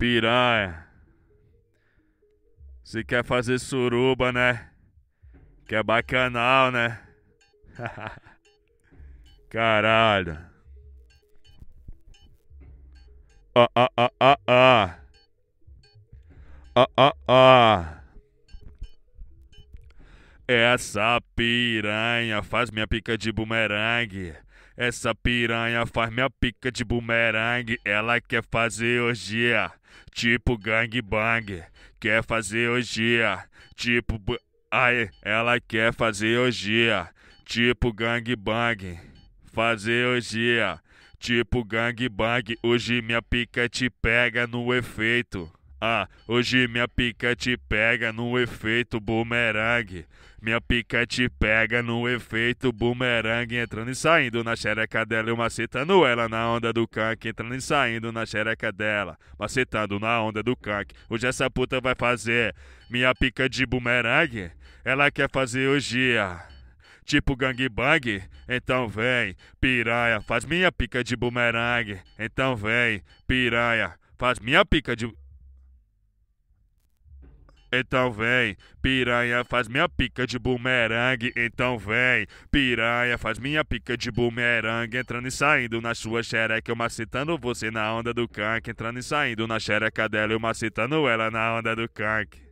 Piranha. você quer fazer suruba, né? é bacanal, né? Caralho. Ah, ah, ah, ah, ah. Ah, ah, ah. Essa piranha faz minha pica de bumerangue. Essa piranha faz minha pica de bumerangue. Ela quer fazer hojeia. tipo gangbang. Quer fazer hojeia. tipo. Ai, ela quer fazer hojeia. tipo gangbang. Fazer hojeia. tipo gangbang. Hoje minha pica te pega no efeito. Ah, hoje minha pica te pega no efeito boomerang. Minha pica te pega no efeito boomerang. Entrando e saindo na xereca dela, eu macetando ela na onda do canque. Entrando e saindo na xereca dela, macetando na onda do canque. Hoje essa puta vai fazer minha pica de boomerang. Ela quer fazer hoje, ah, tipo gangbang? Então vem, piranha, faz minha pica de boomerang. Então vem, piranha, faz minha pica de. Então vem, piranha faz minha pica de bumerangue. Então vem, piranha faz minha pica de bumerangue. Entrando e saindo na sua xereca, eu macetando você na onda do canque. Entrando e saindo na xereca dela, eu macetando ela na onda do canque.